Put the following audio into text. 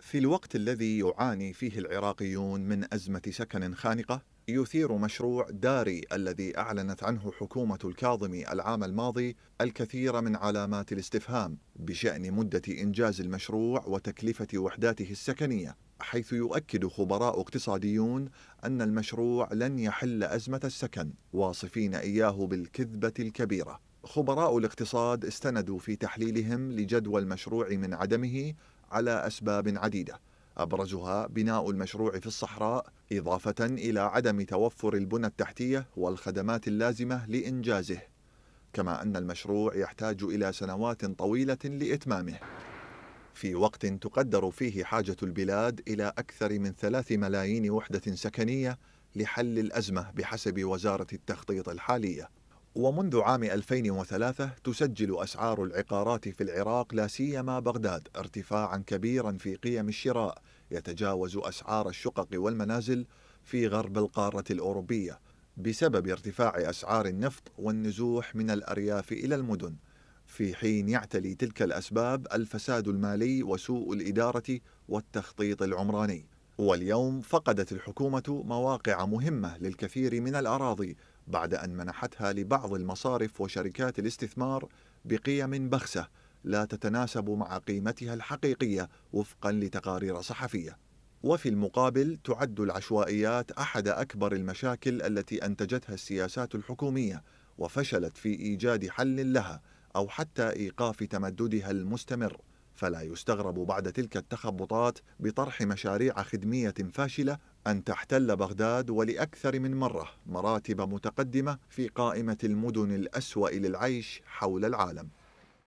في الوقت الذي يعاني فيه العراقيون من أزمة سكن خانقة يثير مشروع داري الذي أعلنت عنه حكومة الكاظمي العام الماضي الكثير من علامات الاستفهام بشأن مدة إنجاز المشروع وتكلفة وحداته السكنية حيث يؤكد خبراء اقتصاديون أن المشروع لن يحل أزمة السكن واصفين إياه بالكذبة الكبيرة خبراء الاقتصاد استندوا في تحليلهم لجدوى المشروع من عدمه على أسباب عديدة أبرزها بناء المشروع في الصحراء إضافة إلى عدم توفر البنى التحتية والخدمات اللازمة لإنجازه كما أن المشروع يحتاج إلى سنوات طويلة لإتمامه في وقت تقدر فيه حاجة البلاد إلى أكثر من ثلاث ملايين وحدة سكنية لحل الأزمة بحسب وزارة التخطيط الحالية ومنذ عام 2003 تسجل أسعار العقارات في العراق لا سيما بغداد ارتفاعا كبيرا في قيم الشراء يتجاوز أسعار الشقق والمنازل في غرب القارة الأوروبية بسبب ارتفاع أسعار النفط والنزوح من الأرياف إلى المدن في حين يعتلي تلك الأسباب الفساد المالي وسوء الإدارة والتخطيط العمراني واليوم فقدت الحكومة مواقع مهمة للكثير من الأراضي بعد أن منحتها لبعض المصارف وشركات الاستثمار بقيم بخسة لا تتناسب مع قيمتها الحقيقية وفقا لتقارير صحفية. وفي المقابل تعد العشوائيات أحد أكبر المشاكل التي أنتجتها السياسات الحكومية وفشلت في إيجاد حل لها أو حتى إيقاف تمددها المستمر. فلا يستغرب بعد تلك التخبطات بطرح مشاريع خدمية فاشلة أن تحتل بغداد ولأكثر من مرة مراتب متقدمة في قائمة المدن الأسوأ للعيش حول العالم